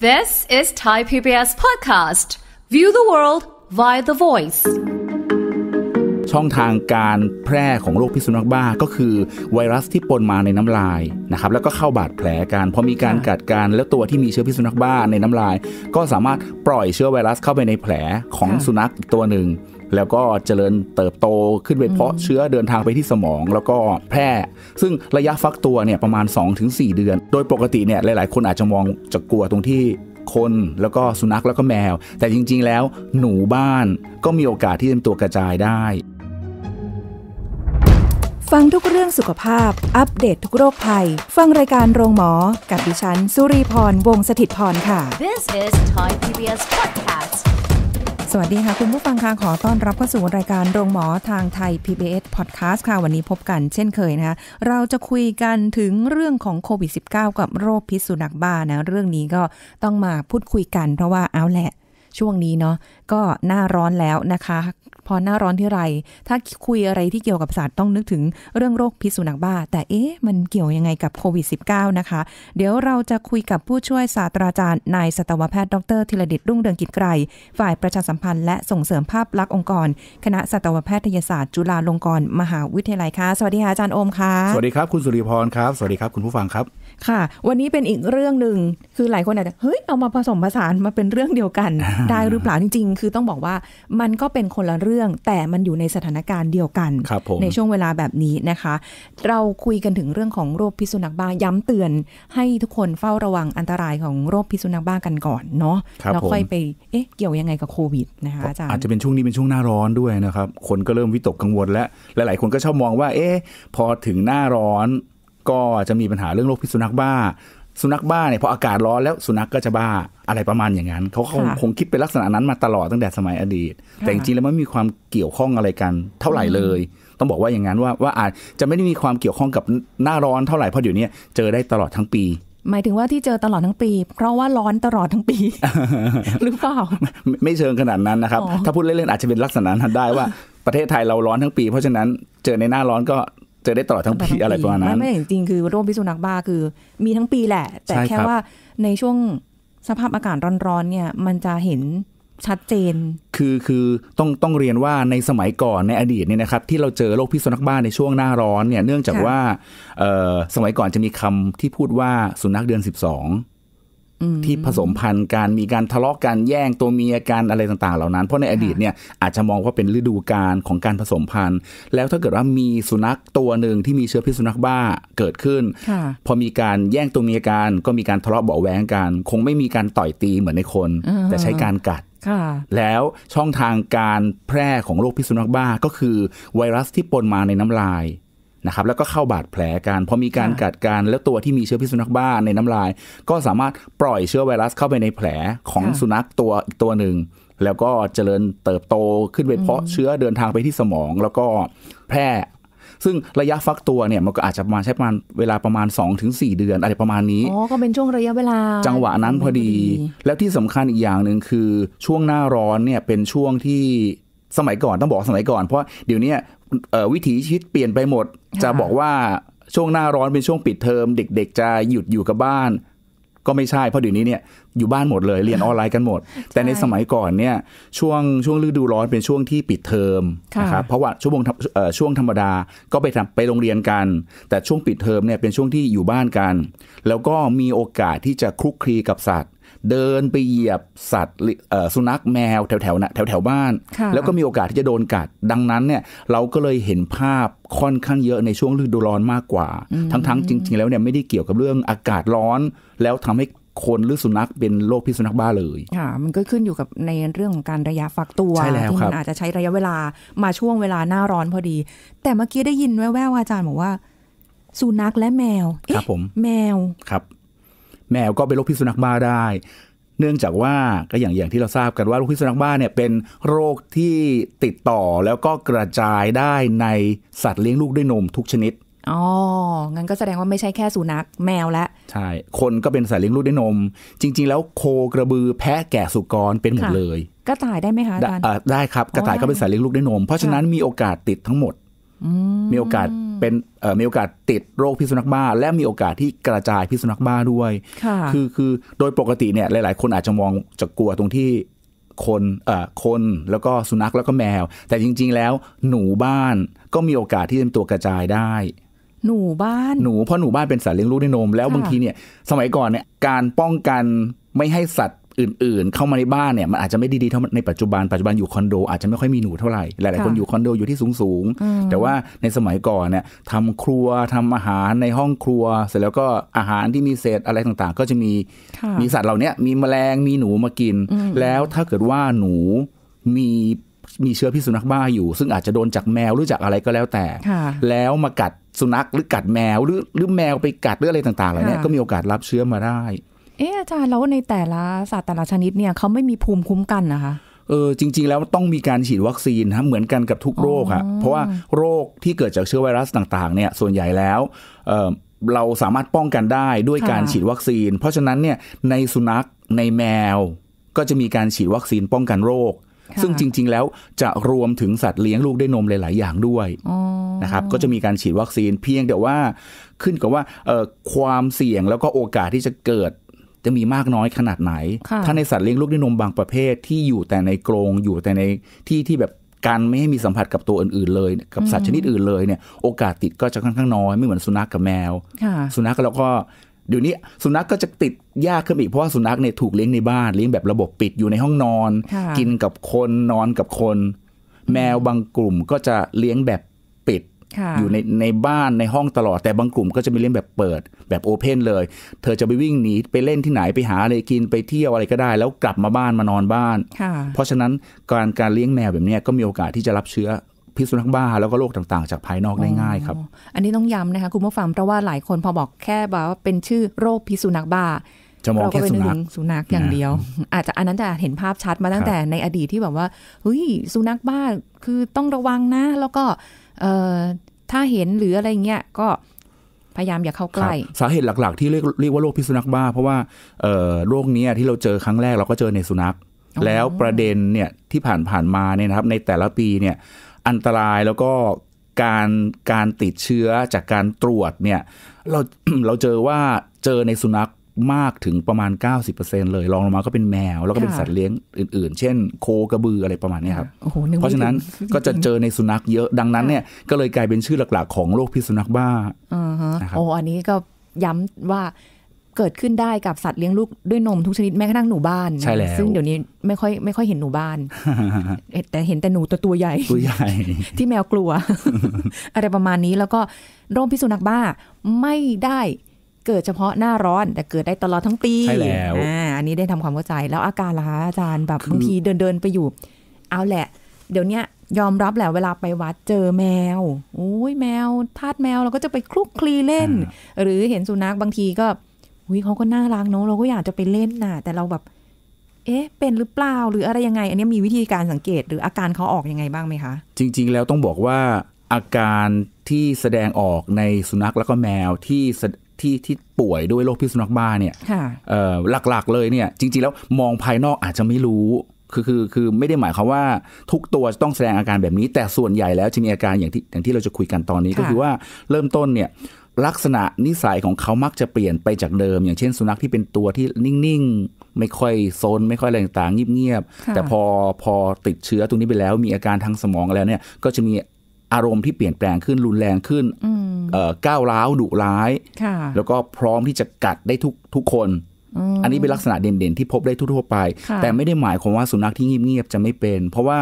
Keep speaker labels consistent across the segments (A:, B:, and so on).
A: This is Thai PBS podcast. View the world via the voice.
B: ช่องทางการแพร่ของโรคพิษสุนัขบ้าก็คือ ไวรัสที่ปนมาในน้ำลายนะครับ แล้วก็เข้าบาดแผลกันพอมีการกัดกันแล้วตัวที่มีเชื้อพิษสุนัขบ้าในน้ำลาย ก็สามารถปล่อยเชื้อไวรัสเข้าไปในแผลของสุนัขตัวหนึ่งแล้วก็เจริญเติบโตขึ้นไป เพาะเชื้อเดินทางไปที่สมองแล้วก็แพร่ ซึ่งระยะฟักตัวเนี่ยประมาณ 2-4 เดือน โดยปกติเนี่ยหลายๆ คนอาจจะมอง จะกลัวตรงที่คนแล้วก็สุนัขแล้วก็แมว แต่จริงๆแล้วหนูบ้านก็มีโอกาสที่จะตัวกระจายได้
C: ฟังทุกเรื่องสุขภาพอัปเดตททุกโรคภัย ฟังรายการโรงหมอ กับดิฉันสุรีพรวงศิตพรค่ะ
A: This is Thai PBS Podcast
C: วัสดีค่ะ คุณผู้ฟังค่ะขอต้อนรับเข้าสู่รายการโรงหมอทางไทย PBS Podcast ค่ะวันนี้พบกันเช่นเคยนะคะเราจะคุยกันถึงเรื่องของโควิด -19 กับโรคพิษสุนัขบ้านะ เรื่องนี้ก็ต้องมาพูดคุยกันเพราะว่าเอาแหละช่วงนี้เนาะก็หน้าร้อนแล้วนะคะ พอหน้าร้อนที่ไรถ้าคุยอะไรที่เกี่ยวกับสัตว์ต้องนึกถึงเรื่องโรคพิษสุนัขบ้า แต่เอ๊ะมันเกี่ยวยังไงกับโควิด -19 นะคะเดี๋ยวเราจะคุยกับผู้ช่วยศาสตราจารย์นายสัตวแพทย์ดรธีรดิตรุ่งเรืองกิจไกรฝ่ายประชาสัมพันธ์และส่งเสริมภาพลักษณ์องค์กร คณะสัตวแพทยศาสตร์จุฬาลงกรณ์มหาวิทยาลัยค่ะ สวัสดีค่ะอาจารย์โอมค่ะสวัสดี
B: ครับคุณสุริพรครับสวัสดีครับคุณผู้ฟังครับ
C: ค่ะ วันนี้เป็นอีกเรื่องหนึ่งคือหลายคนอาจจะเฮ้ยเอามาผสมผสานมาเป็นเรื่องเดียวกัน ได้หรือเปล่าจริงๆคือต้องบอกว่ามันก็เป็นคนละเรื่อง แต่มันอยู่ในสถานการณ์เดียวกันในช่วงเวลาแบบนี้นะคะ เราคุยกันถึงเรื่องของโรคพิษสุนัขบ้าย้ำเตือน ให้ทุกคนเฝ้าระวังอันตรายของโรคพิษสุนัขบ้ากันก่อนเนาะแล้วค่อยไป เอ๊ะเกี่ยวยังไงกับโควิดนะคะอาจารย์อาจ
B: จะเป็นช่วงนี้เป็นช่วงหน้าร้อนด้วยนะครับคนก็เริ่มวิตกกังวลและหลายๆ คนก็ชอบมองว่า เอ๊ะพอถึงหน้าร้อนก็จะมีปัญหาเรื่องโรคพิษสุนัขบ้า สุนัขบ้าเนี่ยพออากาศร้อนแล้วสุนัขกก็จะบ้าอะไรประมาณอย่างนั้นเขาคงคงคิดเป็นลักษณะนั้นมาตลอดตั้งแต่สมัยอดีต แต่จริงๆแล้วไม่มีความเกี่ยวข้องอะไรกันเท่าไหร่เลย ต้องบอกว่าอย่างนั้นว่าว่าอาจจะไม่ได้มีความเกี่ยวข้องกับหน้าร้อนเท่าไหร่เพราะเดี๋ยวนี้เจอได้ตลอดทั้งปี
C: หมายถึงว่าที่เจอตลอดทั้งปี เพราะว่าร้อนตลอดทั้งปี หรือเปล่า
B: ไม่เชิงขนาดนั้นนะครับถ้าพูดเล่นๆอาจจะเป็นลักษณะนั้นได้ว่าประเทศไทยเราร้อนทั้งปี เพราะฉะนั้นเจอในหน้าร้อนก็เจอได้ตลอดทั้งปีอะไรประมาณนั้นไม่ไม
C: ่จริงคือโรคพิษสุนัขบ้าคือมีทั้งปีแหละแต่แค่ว่าในช่วงสภาพอากาศร้อนๆเนี่ยมันจะเห็นชัดเจน
B: คือคือต้องต้องเรียนว่าในสมัยก่อนในอดีตเนี่ยนะครับที่เราเจอโรคพิษสุนัขบ้าในช่วงหน้าร้อนเนี่ยเนื่องจากว่าสมัยก่อนจะมีคำที่พูดว่าสุนัขเดือน 12ที่ผสมพันธุ์การมีการทะเลาะกันแย่งตัวเมียกันอะไรต่าง ๆ เหล่านั้นเพราะในอดีตเนี่ยอาจจะมองว่าเป็นฤดูการของการผสมพันธุ์แล้วถ้าเกิดว่ามีสุนัขตัวหนึ่งที่มีเชื้อพิษสุนัขบ้าเกิดขึ้นพอมีการแย่งตัวเมียกันก็มีการทะเลาะเบาแหวงกัน คงไม่มีการต่อยตีเหมือนในคนแต่ใช้การกัดแล้วช่องทางการแพร่ของโรคพิษสุนัขบ้าก็คือ ไวรัสที่ปนมาในน้ำลายนะครับแล้วก็เข้าบาดแผลกันพอมีการกัดกันแล้วตัวที่มีเชื้อพิษสุนัขบ้านในน้ำลาย ก็สามารถปล่อยเชื้อไวรัสเข้าไปในแผลของสุนัขตัวอีกตัวหนึ่งแล้วก็เจริญเติบโต ขึ้นไปเพราะเชื้อเดินทางไปที่สมองแล้วก็แพร่ ซึ่งระยะฟักตัวเนี่ยมันก็อาจจะประมาณใช้ประมาณเวลาประมาณ 2-4 เดือนอะไรประมาณนี้อ๋อ
C: ก็เป็นช่วงระยะเวลา จังหวะ
B: นั้นพอดีแล้วที่สำคัญอีกอย่างหนึ่งคือช่วงหน้าร้อนเนี่ยเป็นช่วงที่สมัยก่อนต้องบอกสมัยก่อนเพราะเดี๋ยวนี้วิถีชีวิตเปลี่ยนไปหมดจะบอกว่าช่วงหน้าร้อนเป็นช่วงปิดเทอมเด็กๆจะหยุดอยู่กับบ้าน ก็ไม่ใช่เพราะเดี๋ยวนี้เนี่ยอยู่บ้านหมดเลยเรียนออนไลน์กันหมด แต่ในสมัยก่อนเนี่ยช่วงช่วงฤดูร้อนเป็นช่วงที่ปิดเทอมนะครับเพราะว่าช่วงช่วงธรรมดาก็ไปทไปโรงเรียนกัน แต่ช่วงปิดเทอมเนี่ยเป็นช่วงที่อยู่บ้านกัน แล้วก็มีโอกาสที่จะคลุกคลีกับสัตว์ เดินไปเหยียบสัตว์สุนัขแมวแถวแถวนะแถวแถวบ้าน แล้วก็มีโอกาสที่จะโดนกัดดังนั้นเนี่ยเราก็เลยเห็นภาพค่อนข้างเยอะในช่วงฤดูร้อนมากกว่า ทั้งๆจริงๆ แล้วเนี่ยไม่ได้เกี่ยวกับเรื่องอากาศร้อน แล้วทำให้คนหรือสุนัขเป็นโรคพิษสุนัขบ้าเลย
C: ค่ะ มันก็ขึ้นอยู่กับในเรื่องของการระยะฟักตัวที่มันอาจจะใช้ระยะเวลามาช่วงเวลาหน้าร้อนพอดี แต่เมื่อกี้ได้ยินแว่วๆอาจารย์บอกว่าสุนัขและแมวครับผม แมว
B: ครับ แมวก็เป็นโรคพิษสุนัขบ้าได้เนื่องจากว่าก็อย่างอย่างที่เราทราบกันว่าโรคพิษสุนัขบ้าเนี่ยเป็นโรคที่ติดต่อแล้วก็กระจายได้ในสัตว์เลี้ยงลูกด้วยนม ทุกชนิด อ๋อ
C: งั้นก็แสดงว่าไม่ใช่แค่สุนัขแมวละ
B: ใช่ คนก็เป็นสัตว์เลี้ยงลูกด้วยนม จริง ๆ แล้วโคกระบือแพะแกะสุกรเป็นหมดเลย
C: กระต่ายได้ไหมคะอาจารย์
B: ได้ครับกระต่ายก็เป็นสัตว์เลี้ยงลูกด้วยนม เพราะฉะนั้นมีโอกาสติดทั้งหมดมีโอกาสเป็นมีโอกาสติดโรคพิษสุนัขบ้าและมีโอกาสที่กระจายพิษสุนัขบ้าด้วย คือคือโดยปกติเนี่ยหลายๆ คนอาจจะมองจะกลัวตรงที่คนเอ่อคนแล้วก็สุนัขแล้วก็แมว แต่จริงๆแล้วหนูบ้านก็มีโอกาสที่จะเป็นตัวกระจายได้หนูบ้านหนูเพราะหนูบ้านเป็นสัตว์เลี้ยงลูกด้วยนมแล้วบางทีเนี่ยสมัยก่อนเนี่ยการป้องกันไม่ให้สัตว์อื่นๆ เข้ามาในบ้านเนี่ยมันอาจจะไม่ดีๆเท่าในปัจจุบันปัจจุบันอยู่คอนโดอาจจะไม่ค่อยมีหนูเท่าไหร่หลายๆคนอยู่คอนโดอยู่ที่สูงๆแต่ว่าในสมัยก่อนเนี่ยทำครัวทำอาหารในห้องครัว เสร็จแล้วก็อาหารที่มีเศษอะไรต่างๆ ก็จะมีมีสัตว์เหล่านี้มีแมลงมีหนูมากิน แล้วถ้าเกิดว่าหนูมีมีเชื้อพิษสุนัขบ้าอยู่ ซึ่งอาจจะโดนจากแมวหรือจากอะไรก็แล้วแต่ แล้วมากัดสุนัขหรือกัดแมวหรือหรือแมวไปกัดหรืออะไรต่างๆเหล่านี้ก็มีโอกาสรับเชื้อมาได้
C: เอออาจารย์แล้วในแต่ละสัตว์แต่ละชนิดเนี่ยเขาไม่มีภูมิคุ้มกันนะคะ
B: เออจริงๆแล้วต้องมีการฉีดวัคซีนนะเหมือนกันกับทุกโรคอะเพราะว่าโรคที่เกิดจากเชื้อไวรัสต่าง ๆเนี่ยส่วนใหญ่แล้วเเราสามารถป้องกันได้ด้วยการฉีดวัคซีน เพราะฉะนั้นเนี่ยในสุนัขในแมว ก็จะมีการฉีดวัคซีนป้องกันโรค ซึ่งจริง ๆ แล้วจะรวมถึงสัตว์เลี้ยงลูกได้นมหลายๆอย่างด้วยนะครับก็จะมีการฉีดวัคซีนเพียงแต่ว่าขึ้นกับว่าความเสี่ยงแล้วก็โอกาสที่จะเกิดจะมีมากน้อยขนาดไหน ถ้าในสัตว์เลี้ยงลูกด้วยนมบางประเภทที่อยู่แต่ในกรง อยู่แต่ในที่ที่แบบการไม่ให้มีสัมผัสกับตัวอื่นๆ เลย กับสัตว์ชนิดอื่นเลยเนี่ย โอกาสติดก็จะค่อนข้างน้อย ไม่เหมือนสุนัขกกับแมว สุนัขแล้วก็เดี๋ยวนี้ สุนัขกก็จะติดยากขึ้นอีก เพราะว่าสุนัขเนี่ยถูกเลี้ยงในบ้านเลี้ยงแบบระบบปิดอยู่ในห้องนอน กินกับคนนอนกับคน แมวบางกลุ่มก็จะเลี้ยงแบบปิดอยู่ในในบ้านในห้องตลอดแต่บางกลุ่มก็จะมีเล่นแบบเปิดแบบโอเพนเลย เธอจะไปวิ่งหนีไปเล่นที่ไหนไปหาอะไรกินไปเที่ยวอะไรก็ได้ แล้วกลับมาบ้านมานอนบ้าน เพราะฉะนั้นการการเลี้ยงแมวแบบนี้ก็มีโอกาสที่จะรับเชื้อพิษสุนัขบ้าแล้วก็โรคต่างๆจากภายนอกได้ง่ายครับ
C: อันนี้ต้องย้ำนะคะคุณผู้ฟัง เพราะว่าหลายคนพอบอกแค่บว่าเป็นชื่อโรคพิษสุนัขบ้า
B: จะมองแค่สุนัข
C: สุนัขอย่างเดียว อาจจะอันนั้นจะเห็นภาพชัดมาตั้งแต่ในอดีตที่แบบว่าเฮ้ยสุนัขบ้าคือต้องระวังนะแล้วก็เอถ้าเห็นหรืออะไรเงี้ยก็พยายามอย่าเข้าใกล้
B: สาเหตุหลัก ๆที่เรียกเรียกว่าโรคพิษสุนัขบ้า เพราะว่าโรคนี้ที่เราเจอครั้งแรกเราก็เจอในสุนัข แล้วประเด็นเนี่ยที่ผ่านผ่านมาเนี่ยนะครับในแต่ละปีเนี่ยอันตรายแล้วก็การการติดเชื้อจากการตรวจเนี่ยเราเราเจอว่าเจอในสุนัขมากถึงประมาณ 90%เลยรองลงมาก็เป็นแมวแล้วก็เป็นสัตว์เลี้ยงอื่นๆ เช่นโคกระบืออะไรประมาณนี้ครับเพราะฉะนั้นก็จะเจอในสุนัขเยอะดังนั้นเนี่ยก็เลยกลายเป็นชื่อหลักๆ ของโรคพิษสุนัขบ้า
C: โอ้อันนี้ก็ย้ำว่าเกิดขึ้นได้กับสัตว์เลี้ยงลูกด้วยนมทุกชนิดแม้กระทั่งหนูบ้านใช่แล้วซึ่งเดี๋ยวนี้ไม่ค่อยไม่ค่อยเห็นหนูบ้าน แต่เห็นแต่หนูตัวตัวใหญ่ตัวใหญ่ที่แมวกลัว อะไรประมาณนี้แล้วก็โรคพิษสุนัขบ้าไม่ได้เกิดเฉพาะหน้าร้อนแต่เกิดได้ตลอดทั้งปีใช่แล้วอ่าอันนี้ได้ทำความเข้าใจ แล้วอาการล่ะคะอาจารย์แบบบางทีเดินเดินไปอยู่เอาแหละ เดี๋ยวเนี้ยยอมรับแหละเวลาไปวัดเจอแมวโอ้ยแมวทาดแมวเราก็จะไปคลุกคลีเล่น หรือเห็นสุนัขบางทีก็ อุ้ยเขาก็น่ารักเนาะเราก็อยากจะไปเล่นน่ะแต่เราแบบ เอ๊ะเป็นหรือเปล่าหรืออะไรยังไง อันนี้มีวิธีการสังเกต หรืออาการเขาออกยังไงบ้างไหมคะ
B: จริง ๆ แล้วต้องบอกว่า อาการที่แสดงออกในสุนัขแล้วก็แมวที่ที่ที่ป่วยด้วยโรคพิษสุนัขบ้าเนี่ยหลักๆ เลยเนี่ยจริง ๆ แล้วมองภายนอกอาจจะไม่รู้ คือคือ คือไม่ได้หมายความว่าทุกตัวต้องแสดงอาการแบบนี้ แต่ส่วนใหญ่แล้วจะมีอาการอย่างที่อย่างที่เราจะคุยกันตอนนี้ก็คือว่าเริ่มต้นเนี่ยลักษณะนิสัยของเขามักจะเปลี่ยนไปจากเดิม อย่างเช่น สุนัขที่เป็นตัวที่นิ่ง ๆ ไม่ค่อยโซนไม่ค่อยอะไรต่างๆเงียบๆแต่พอพอติดเชื้อตรงนี้ไปแล้วมีอาการทางสมองแล้วเนี่ยก็จะมีอารมณ์ที่เปลี่ยนแปลงขึ้นรุนแรงขึ้นก้าวร้าวดุร้ายแล้วก็พร้อมที่จะกัดได้ทุกทุกคน อันนี้เป็นลักษณะเด่นๆ ที่พบได้ทั่วไป แต่ไม่ได้หมายความว่าสุนัขที่เงียบๆจะไม่เป็น เพราะว่า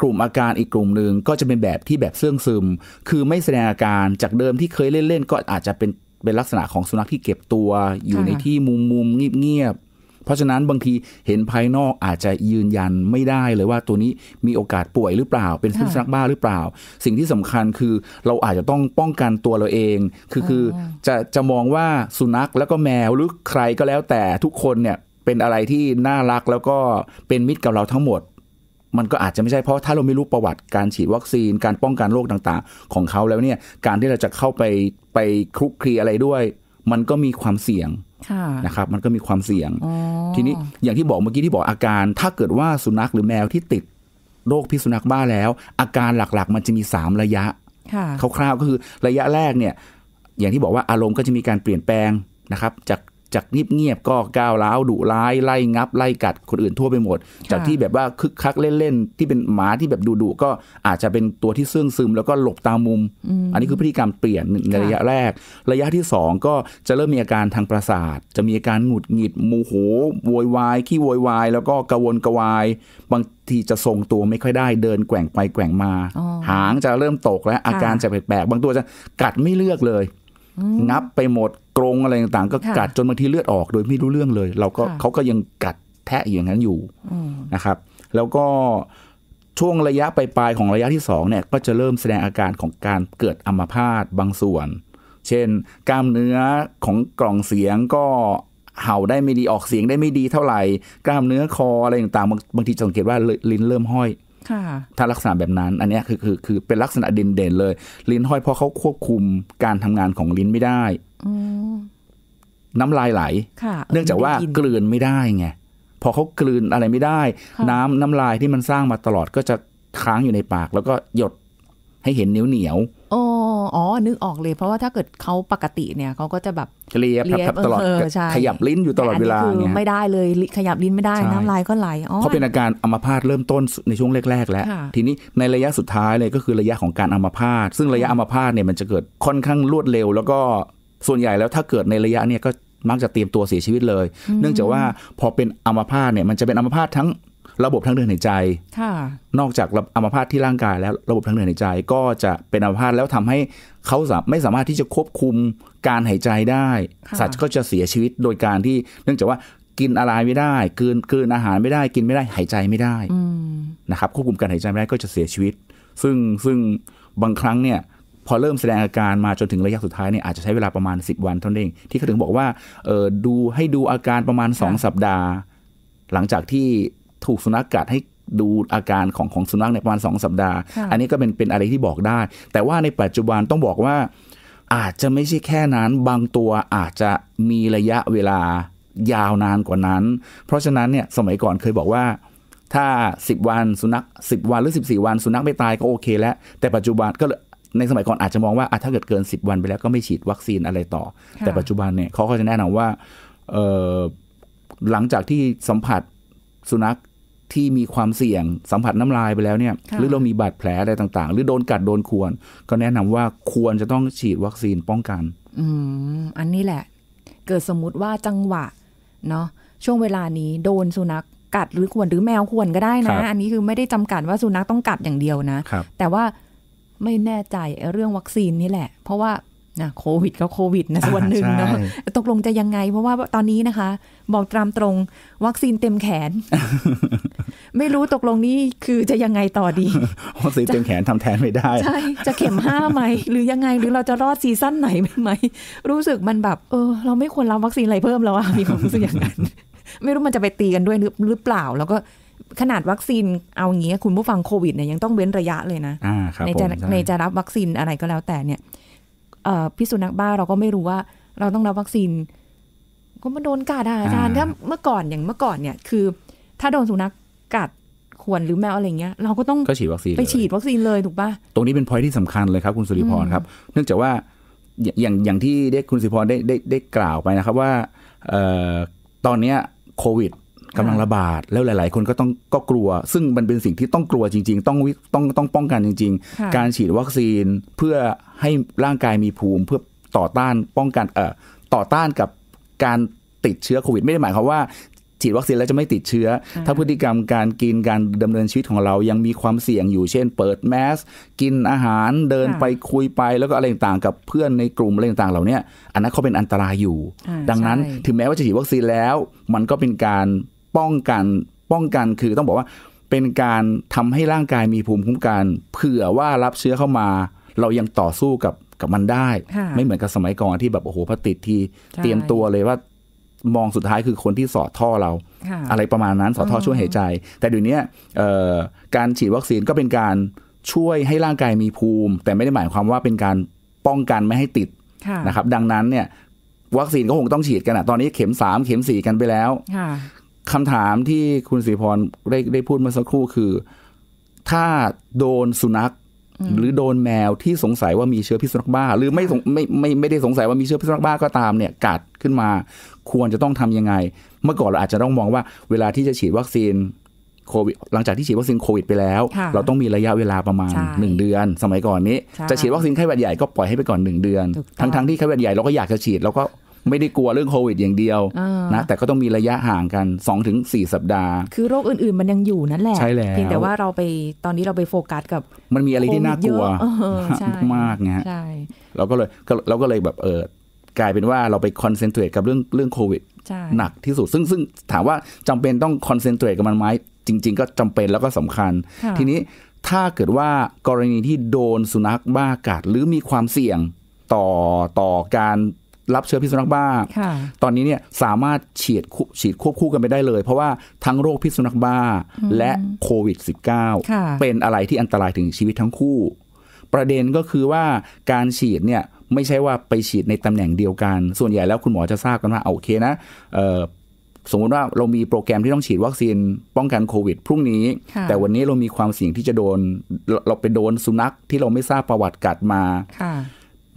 B: กลุ่มอาการอีกกลุ่มหนึ่งก็จะเป็นแบบที่แบบเสื่องซึม คือไม่แสดงอาการจากเดิมที่เคยเล่น ๆ ก็อาจจะเป็นเป็นลักษณะของสุนัขที่เก็บตัวอยู่ในที่มุมๆเงียบๆเพราะฉะนั้นบางทีเห็นภายนอกอาจจะยืนยันไม่ได้เลยว่าตัวนี้มีโอกาสป่วยหรือเปล่าเป็นพิษสุนัขบ้าหรือเปล่า สิ่งที่สำคัญคือเราอาจจะต้องป้องกันตัวเราเองคือคือจะจะมองว่าสุนัขแล้วก็แมวหรือใครก็แล้ว แต่ทุกคนเนี่ยเป็นอะไรที่น่ารักแล้วก็เป็นมิตรกับเราทั้งหมด มันก็อาจจะไม่ใช่เพราะถ้าเราไม่รู้ประวัติการฉีดวัคซีนการป้องกันโรคต่างๆ ของเขาแล้วเนี่ยการที่เราจะเข้าไปไปคลุกคลีอะไรด้วย มันก็มีความเสี่ยงนะครับมันก็มีความเสี่ยงทีนี้อย่างที่บอกเมื่อกี้ที่บอกอาการถ้าเกิดว่าสุนัขหรือแมวที่ติดโรคพิษสุนัขบ้าแล้ว อาการหลักๆ มันจะมี3ระยะคร่าวๆก็คือระยะแรกเนี่ยอย่างที่บอกว่าอารมณ์ก็จะมีการเปลี่ยนแปลงนะครับจากจากเงียบๆก็ก้าวร้าวดุร้ายไล่งับไล่กัดคนอื่นทั่วไปหมดจากที่แบบว่าคึกคักเล่นๆที่เป็นหมาที่แบบดุๆก็อาจจะเป็นตัวที่ซึ่งซึมแล้วก็หลบตามมุม อันนี้คือพฤติกรรมเปลี่ยนในระยะแรก ระยะที่2ก็จะเริ่มมีอาการทางประสาทจะมีอาการหงุดหงิดโมโหโวยวายขี้โวยวายแล้วก็กระวนกระวาย บางทีจะทรงตัวไม่ค่อยได้ เดินแกว่งไปแกว่งมาหางจะเริ่มตกและอาการจะแปลกๆบางตัวจะกัดไม่เลือกเลยงับไปหมดกรงอะไรต่างๆ ก็กัดจนบางทีเลือดออกโดยไม่รู้เรื่องเลย เราก็เขาก็ยังกัดแทะอย่างนั้นอยู่นะครับ แล้วก็ช่วงระยะปลายๆ ของระยะที่สองเนี่ยก็จะเริ่มแสดงอาการของการเกิดอัมพาตบางส่วน เช่นกล้ามเนื้อของกล่องเสียงก็เห่าได้ไม่ดีออกเสียงได้ไม่ดีเท่าไหร่ กล้ามเนื้อคออะไรต่างๆบางทีสังเกตว่าลิ้นเริ่มห้อยถ้าลักษณะแบบนั้น อันนี้คือคือ คือเป็นลักษณะเด่นเด่นเลย ลิ้นห้อยเพราะเขาควบคุมการทำงานของลิ้นไม่ได้น้ำลายไหลเนื่องจากว่ากลืนไม่ได้ไง พอเขากลืนอะไรไม่ได้ น้ำน้ำลายที่มันสร้างมาตลอดก็จะค้างอยู่ในปาก แล้วก็หยดให้เห็นเหนียวเหนียว
C: อ๋อ นึกออกเลย เพราะว่าถ้าเกิดเขาปกติเนี่ยเขาก็จะแบบ
B: เลียครัยตลอดขยับลิ้นอยู่ตลอดเวลาเนี่ยไม่ไ
C: ด้เลย ขยับลิ้นไม่ได้ น้ำลายก็ไหลเพราะเป็น
B: อาการอัมพาตเริ่มต้นในช่วงแรกๆแล้ว ทีนี้ในระยะสุดท้ายเลยก็คือระยะของการอัมพาต ซึ่งระยะอัมพาตเนี่ยมันจะเกิดค่อนข้างรวดเร็ว แล้วก็ส่วนใหญ่แล้วถ้าเกิดในระยะเนี่ยก็มักจะเตรียมตัวเสียชีวิตเลย เนื่องจากว่าพอเป็นอัมพาตเนี่ยมันจะเป็นอัมพาตทั้งระบบทางเดินหายใจ นอกจากอัมพาตที่ร่างกายแล้วระบบทางเดินหายใจ ก็จะเป็นอัมพาตแล้วทำให้เขาไม่สามารถที่จะควบคุมการหายใจได้ สัตว์ก็จะเสียชีวิตโดยการที่เนื่องจากว่ากินอะไรไม่ได้กืนกืนอาหารไม่ได้ กินไม่ได้หายใจไม่ได้นะครับควบคุมการหายใจไม่ได้ก็จะเสียชีวิต ซึ่งซึ่งบางครั้งเนี่ย พอเริ่มแสดงอาการมาจนถึงระยะสุดท้ายเนี่ยอาจจะใช้เวลาประมาณ10วันเท่านั้นเองที่เขาถึงบอกว่าดูให้ดูอาการประมาณ2สัปดาห์ หลังจากที่ถูกสุนัขกัดให้ดูอาการของของสุนัขในประมาณ2สัปดาห์ อันนี้ก็เป็นเป็นอะไรที่บอกได้ แต่ว่าในปัจจุบันต้องบอกว่า อาจจะไม่ใช่แค่นั้น บางตัวอาจจะมีระยะเวลายาวนานกว่านั้น เพราะฉะนั้นเนี่ยสมัยก่อนเคยบอกว่าถ้า 10 วันสุนัข 10 วันหรือ 14 วัน สุนัขไม่ตายก็โอเค แล้ว แต่ปัจจุบันก็ในสมัยก่อนอาจจะมองว่าถ้าเกิดเกิน 10 วันไปแล้วก็ไม่ฉีดวัคซีนอะไรต่อ แต่ปัจจุบันเนี่ยเขาก็จะแนะนำว่าหลังจากที่สัมผัสสุนัขที่มีความเสี่ยงสัมผัสน้ำลายไปแล้วเนี่ยหรือเรามีบาดแผลอะไรต่างๆ หรือโดนกัดโดนควนก็แนะนำว่าควรจะต้องฉีดวัคซีนป้องกัน
C: อืม อันนี้แหละ เกิดสมมุติว่าจังหวะเนาะช่วงเวลานี้โดนสุนัขกัดหรือควนหรือแมวควนก็ได้นะ อันนี้คือไม่ได้จำกัดว่าสุนัขต้องกัดอย่างเดียวนะ แต่ว่าไม่แน่ใจเรื่องวัคซีนนี่แหละเพราะว่านะโควิดก็ โควิดนะส่วนหนึ่งเนาะตกลงจะยังไงเพราะว่าตอนนี้นะคะ บอกตามตรงวัคซีนเต็มแขน ไม่รู้ตกลงนี่คือจะยังไงต่อดี
B: วัคซีนเต็มแขนทำแทนไม่ได้ ใช่
C: จะเข็มห้าไหมหรือยังไงหรือเราจะรอดซีซั่นไหนไหม รู้สึกมันแบบ เออ เราไม่ควรรับวัคซีนอะไรเพิ่มแล้วอะมีความรู้สึกอย่างนั้นไม่รู้มันจะไปตีกันด้วยหรือเปล่า แล้วก็ขนาดวัคซีนเอาอย่างี้ คุณผู้ฟังโควิดเนี่ยยังต้องเว้นระยะเลยนะ
B: ในจะในจะ
C: รับวัคซีนอะไรก็แล้วแต่เนี่ยพิษสุนัขบ้าเราก็ไม่รู้ว่า เราต้องรับวัคซีนก็มาโดนกัดอาจารย์ถ้าเมื่อก่อนอย่างเมื่อก่อนเนี่ยคือถ้าโดนสุนัขกัดขวนหรือแมวอะไรเงี้ยเราก็ต้องก็ฉีดวัคซีนไปฉีดวัคซีนเลยถูกปะ
B: ตรงนี้เป็นพอยที่สำคัญเลยครับคุณสุริพรครับเนื่องจากว่าอย่างอย่างที่ได้คุณสุริพรได้ได้ได้กล่าวไปนะครับว่าตอนเนี้ยโควิดกำลังระบาดแล้วหลาย ๆ คนก็ต้องก็กลัว ซึ่งมันเป็นสิ่งที่ต้องกลัวจริง ๆ ต้องต้องต้องป้องกันจริง ๆ การฉีดวัคซีนเพื่อให้ร่างกายมีภูมิเพื่อต่อต้านป้องกันเอ่อต่อต้านกับการติดเชื้อโควิด ไม่ได้หมายความว่า ฉีดวัคซีนแล้วจะไม่ติดเชื้อ ถ้าพฤติกรรมการกินการดำเนินชีวิตของเรายังมีความเสี่ยงอยู่ เช่นเปิดแมสกินอาหารเดินไปคุยไปแล้วก็อะไรต่างกับเพื่อนในกลุ่มอะไรต่างเหล่านี้อันนั้นเขาเป็นอันตรายอยู่ ดังนั้นถึงแม้ว่าจะฉีดวัคซีนแล้วมันก็เป็นการป้องกันป้องกันคือต้องบอกว่าเป็นการทำให้ร่างกายมีภูมิคุ้มกันเผื่อว่ารับเชื้อเข้ามา เรายังต่อสู้กับกับมันได้ ไม่เหมือนกับสมัยก่อนที่แบบโอ้โหพติดทีเตรียมตัวเลยว่ามองสุดท้ายคือคนที่สอดท่อเราอะไรประมาณนั้นสอดท่อช่วยหายใจ แต่เดี๋ยวนี้การฉีดวัคซีนก็เป็นการช่วยให้ร่างกายมีภูมิ แต่ไม่ได้หมายความว่าเป็นการป้องกันไม่ให้ติดนะครับดังนั้นเนี่ยวัคซีนก็คงต้องฉีดกันนะตอนนี้เข็มสามเข็มสี่กันไปแล้วคำถามที่คุณสีพรได้ได้พูดเมื่อสักครู่คือ ถ้าโดนสุนัขหรือโดนแมวที่สงสัยว่ามีเชื้อพิษสุนัขบ้าหรือไม่ไม่ไม่ไม่ได้สงสัยว่ามีเชื้อพิษสุนัขบ้าก็ตามเนี่ยกัดขึ้นมาควรจะต้องทํำยังไง เมื่อก่อนเราอาจจะต้องมองว่าเวลาที่จะฉีดวัคซีนโควิดหลังจากที่ฉีดวัคซีนโควิดไปแล้ว เราต้องมีระยะเวลาประมาณ1เดือน สมัยก่อนนี้จะฉีดวัคซีนไข้หวัดใหญ่ก็ปล่อยให้ไปก่อน1เดือนทั้งทั้งที่ไข้หวัดใหญ่เราก็อยากจะฉีดเราก็ไม่ได้กลัวเรื่องโควิดอย่างเดียว นะ แต่ก็ต้องมีระยะห่างกัน2-4สัปดาห์ คื
C: อโรคอื่นๆ มันยังอยู่นั่นแหละใช่แล้วเพียงแต่ว่าเราไปตอนนี้เราไปโฟกัส
B: กับ มันมีอะไรที่น่ากลัว มากไงใช่ เราก็เลยเราก็เลยแบบเออกลายเป็นว่าเราไปคอนเซนเทรตกับเรื่องเรื่องโควิด หนักที่สุดซึ่งซึ่งถามว่าจำเป็นต้องคอนเซนเทรตกับมันไหมจริง ๆ ก็จำเป็นแล้วก็สำคัญ ทีนี้ถ้าเกิดว่ากรณีที่โดนสุนัขบ้ากัดหรือมีความเสี่ยงต่อต่อการรับเชื้อพิษสุนัขบ้า ตอนนี้เนี่ยสามารถฉีดฉีดควบคู่กันไปได้เลย เพราะว่าทั้งโรคพิษสุนัขบ้าและโควิด -19 เป็นอะไรที่อันตรายถึงชีวิตทั้งคู่ ประเด็นก็คือว่าการฉีดเนี่ยไม่ใช่ว่าไปฉีดในตำแหน่งเดียวกัน ส่วนใหญ่แล้วคุณหมอจะทราบกันว่าโอเคนะสมมติว่าเรามีโปรแกรมที่ต้องฉีดวัคซีน ป้องกันโควิดพรุ่งนี้ แต่วันนี้เรามีความเสี่ยงที่จะโดน เราไปโดนสุนัขที่เราไม่ทราบประวัติกัดมา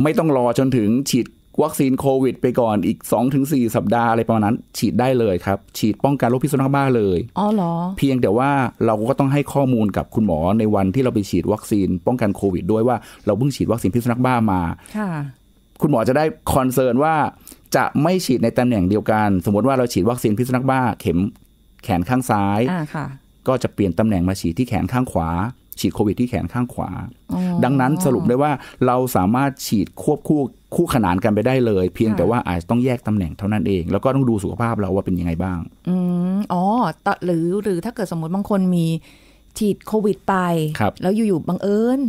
B: ไม่ต้องรอจนถึงฉีดวัคซีนโควิดไปก่อนอีก 2-4 สัปดาห์อะไรประมาณนั้น ฉีดได้เลยครับ ฉีดป้องกันโรคพิษสุนัขบ้าเลย อ
C: ๋อเหรอเพ
B: ียงแต่ว่าเราก็ต้องให้ข้อมูลกับคุณหมอในวันที่เราไปฉีดวัคซีนป้องกันโควิดด้วยว่าเราเพิ่งฉีดวัคซีนพิษสุนัขบ้ามาค่ะคุณหมอจะได้คอนเซิร์นว่าจะไม่ฉีดในตำแหน่งเดียวกันสมมติว่าเราฉีดวัคซีนพิษสุนัขบ้า เข็มแขนข้างซ้ายอ่่าคะก็จะเปลี่ยนตำแหน่งมาฉีดที่แขนข้างขวาฉีดโควิดที่แขนข้างขวา ดังนั้นสรุปได้ว่าเราสามารถฉีดควบคู่ คู่ขนานกันไปได้เลยเพียงแต่ว่าอาจต้องแยกตำแหน่งเท่านั้นเอง แล้วก็ต้องดูสุขภาพเรา ว่าเป็นยังไงบ้างอ
C: อ๋อหรือหรือถ้าเกิดสมมติบางคนมี ฉีดโควิดไป แล้วอยู่ ๆบังเอิญ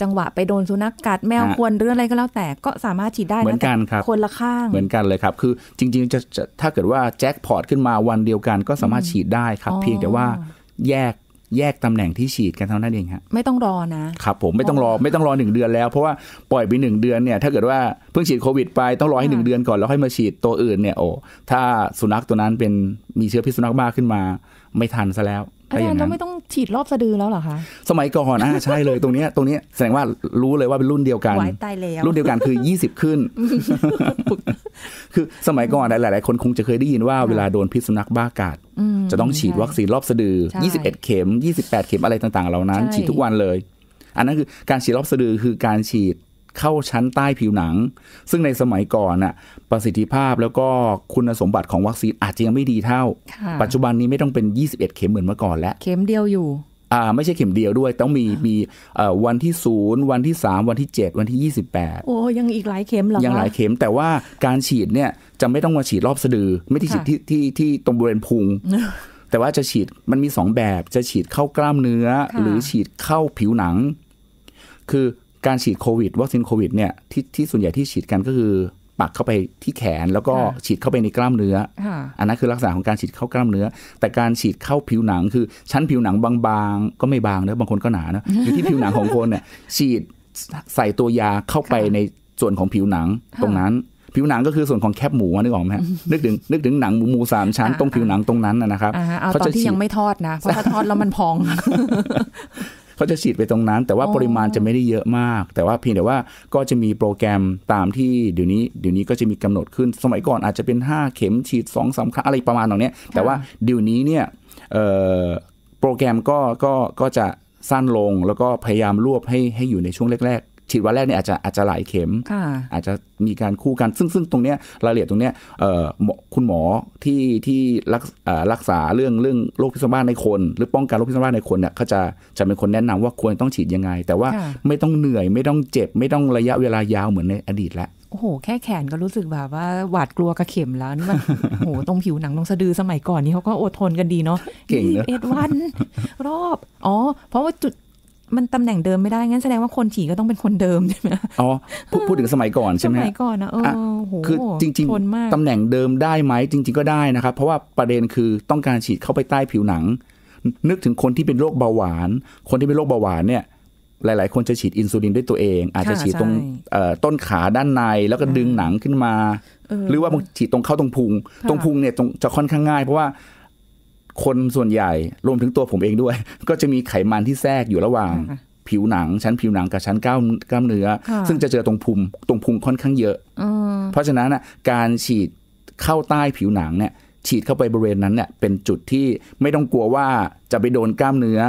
C: จังหวะไปโดนสุนัขกกัดแมวควรเรื่องอะไรก็แล้วแต่ก็สามารถฉีดได้เหมือนกันครับคนละข้างเหมือน
B: กันเลยครับคือจริง ๆจะถ้าเกิดว่าแจ็คพอตขึ้นมาวันเดียวกันก็สามารถฉีดได้ครับ เพียงแต่ว่าแยกแยกตำแหน่งที่ฉีดกันเท่านั้นเองฮะ
C: ไม่ต้องรอนะ
B: ครับผมไม่ต้องรอไม่ต้องรอหนึ่งเดือนแล้วเพราะว่าปล่อยไปหนึ่งเดือนเนี่ย ถ้าเกิดว่าเพิ่งฉีดโควิดไปต้องรอให้หนึ่งเดือนก่อน แล้วค่อยมาฉีดตัวอื่นเนี่ยโอ้ถ้าสุนัขตัวนั้นเป็นมีเชื้อพิษสุนัขบ้าขึ้นมาไม่ทันซะแล้วอาจารย์เราไม่ต้อ
C: งฉีดรอบสะดือแล้วหรอคะ
B: สมัยก่อนอ่าใช่เลยตรงนี้ตรงนี้แสดงว่ารู้เลยว่าเป็นรุ่นเดียวกัน รุ่นเดียวกันคือ 20 ขึ้น คือสมัยก่อนหลายๆ คน คงจะเคยได้ยินว่าเวลาโดนพิษสุนัขบ้ากัดจะต้องฉีดวัคซีน รอบสะดือ 21 เข็ม 28 เข็มอะไรต่างๆ เหล่านั้น ฉีดทุกวันเลย อันนั้นคือการฉีดรอบสะดือคือการฉีดเข้าชั้นใต้ผิวหนัง ซึ่งในสมัยก่อนน่ะ ประสิทธิภาพแล้วก็คุณสมบัติของวัคซีน อาจจะยังไม่ดีเท่า ปัจจุบันนี้ไม่ต้องเป็น 21 เข็มเหมือนเมื่อก่อนแล้ว เข็มเดียวอยู่ อ่า ไม่ใช่เข็มเดียวด้วย ต้องมีมีวันที่ศูนย์วันที่สามวันที่เจ็ดวันที่ยี่สิบแปดโ
C: อ้ยังอีกหลายเข็มหรอยังหลาย
B: เข็มแต่ว่าการฉีดเนี่ย จะไม่ต้องมาฉีดรอบสะดือไม่ได้ฉีดที่ที่ที่ตรงบริเวณพุง แต่ว่าจะฉีดมันมีสองแบบ จะฉีดเข้ากล้ามเนื้อ หรือฉีดเข้าผิวหนัง คือการฉีดโควิดวัคซีนโควิด เนี่ยที่ที่ส่วนใหญ่ที่ฉีดกันก็คือปักเข้าไปที่แขนแล้วก็ฉีดเข้าไปในกล้ามเนื้ออันนั้นคือลักษณะของการฉีดเข้ากล้ามเนื้อ แต่การฉีดเข้าผิวหนังคือชั้นผิวหนังบางๆก็ไม่บางนะบางคนก็หนานะอยู่ที่ผิวหนังของคนเนี่ยฉีดใส่ตัวยาเข้าไปในส่วนของผิวหนัง ตรงนั้น ผิวหนังก็คือส่วนของแคบหมูนึกออกไหมนึกถึงนึกถึงหนังหมูหมูสามชั้นตรงผิวหนังตรงนั้นนะครับเขาจะที่ยังไม
C: ่ทอดนะเพราะถ้าทอดแล้วมันพอง
B: เขาจะฉีดไปตรงนั้น แต่ว่าปริมาณจะไม่ได้เยอะมาก แต่ว่าเพียงแต่ว่าก็จะมีโปรแกรมตามที่เดี๋ยวนี้ เดี๋ยวนี้ก็จะมีกำหนดขึ้น สมัยก่อนอาจจะเป็น 5 เข็มฉีด2อสาครั้ง อะไรประมาณตรงนี้แต่ว่าเดี๋ยวนี้เนี่ยโปรแกรมก็ก็ก็จะสั้นลงแล้วก็พยายามรวบให้ให้อยู่ในช่วงแรกฉีดวันแรกเนี่ยอาจจะอาจจะหลายเข็มอาจจะมีการคู่กันซึ่งซึ่งตรงเนี้ยรายละเอียดตรงเนี้ยคุณหมอที่ที่รักรักษาเรื่องเรื่องโรคพิษสุบ้าในคนหรือป้องกันโรคพิษสุบ้าในคนเนี่ยเขาจะจะเป็นคนแนะนำว่าควรต้องฉีดยังไง แต่ว่าไม่ต้องเหนื่อยไม่ต้องเจ็บไม่ต้องระยะเวลายาวเหมือนในอดีตแล้ว
C: โอ้โหแค่แขนก็รู้สึกแบบว่าหวาดกลัวกระเข็มแล้วนี่มันโอ้โหตรงผิวหนังตรงสะดือสมัยก่อนนี่เขาก็อดทนกันดีเนาะ
B: เก่งเอ็ดว
C: ัน รอบ อ๋อ เพราะว่าจุดมัน ตำแหน่งเดิมไม่ได้ งั้นแสดงว่าคนฉี่ก็ต้องเป็นคนเดิมใช่ไหม
B: อ๋อ พูดถึงสมัยก่อนใช่ไหมสมัยก่อนนะโอ้โหคือจริง ๆตำแหน่งเดิมได้ไหมจริง ๆ ก็ได้นะครับ เพราะว่าประเด็นคือต้องการฉีดเข้าไปใต้ผิวหนัง นึกถึงคนที่เป็นโรคเบาหวาน คนที่เป็นโรคเบาหวานเนี่ย หลายๆ คนจะฉีดอินซูลินด้วยตัวเอง อาจจะฉีดตรงต้นขาด้านใน แล้วก็ดึงหนังขึ้นมา หรือว่าฉีดตรงเข้าตรงพุง ตรงพุงเนี่ยจะค่อนข้างง่ายเพราะว่าคนส่วนใหญ่รวมถึงตัวผมเองด้วย ก็จะมีไขมันที่แทรกอยู่ระหว่าง ผิวหนัง ชั้นผิวหนังกับชั้นกล้ามกล้ามเนื้อ ซึ่งจะเจอตรงพุงตรงพุงค่อนข้างเยอะเพราะฉะนั้นการฉีดเข้าใต้ผิวหนังเนี่ยฉีดเข้าไปบริเวณนั้นเนี่ยเป็นจุดที่ไม่ต้องกลัวว่าจะไปโดนกล้ามเนื้อ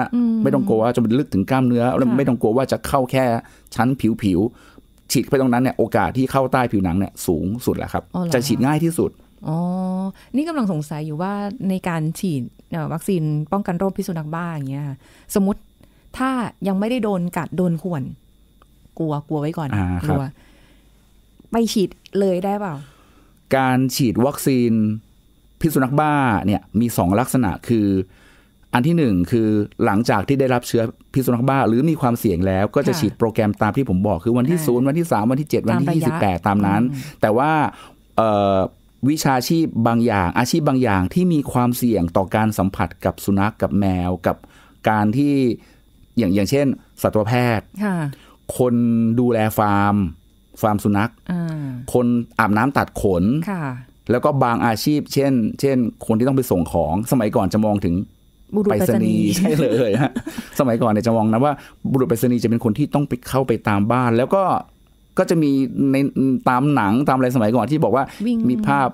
B: ไม่ต้องกลัวว่าจะไปลึกถึงกล้ามเนื้อแล้วไม่ต้องกลัวว่าจะเข้าแค่ชั้นผิวผิวฉีดไปตรงนั้นเนี่ยโอกาสที่เข้าใต้ผิวหนังเนี่ยสูงสุดแหละครับ จะฉีดง่ายที่สุด
C: อ๋อ นี่กำลังสงสัยอยู่ว่าในการฉีดวัคซีนป้องกันโรคพิษสุนัขบ้า อย่างเงี้ย สมมติถ้ายังไม่ได้โดนกัดโดนข่วนกลัวกลัวไว้ก่อนกลัวไปฉีดเลยได้เปล่า
B: การฉีดวัคซีนพิษสุนัขบ้าเนี่ยมีสองลักษณะคืออันที่หนึ่งคือหลังจากที่ได้รับเชื้อพิษสุนัขบ้าหรือมีความเสี่ยงแล้วก็จะฉีดโปรแกรมตามที่ผมบอกคือวันที่ศูนย์วันที่สามวันที่เจ็ดวันที่ยี่สิบแปดตามนั้นแต่ว่าวิชาชีพบางอย่าง อาชีพบางอย่างที่มีความเสี่ยงต่อการสัมผัสกับสุนัขกกับแมวกับการที่อย่างอย่างเช่น สัตวแพทย์คนดูแลฟาร์ม ฟาร์มสุนัขคนอาบน้ำตัดขน แล้วก็บางอาชีพเช่น เช่น คนที่ต้องไปส่งของ สมัยก่อนจะมองถึงบุรุษไปรษณีย์ใช่เลยฮะสมัยก่อนเนี่ยจะมองนะว่าบุรุษไปรษณีย์จะเป็นคนที่ต้องไปเข้าไปตามบ้านแล้วก็ก็จะมีในตามหนังตามอะไรสมัยก่อนที่บอกว่ามีภาพ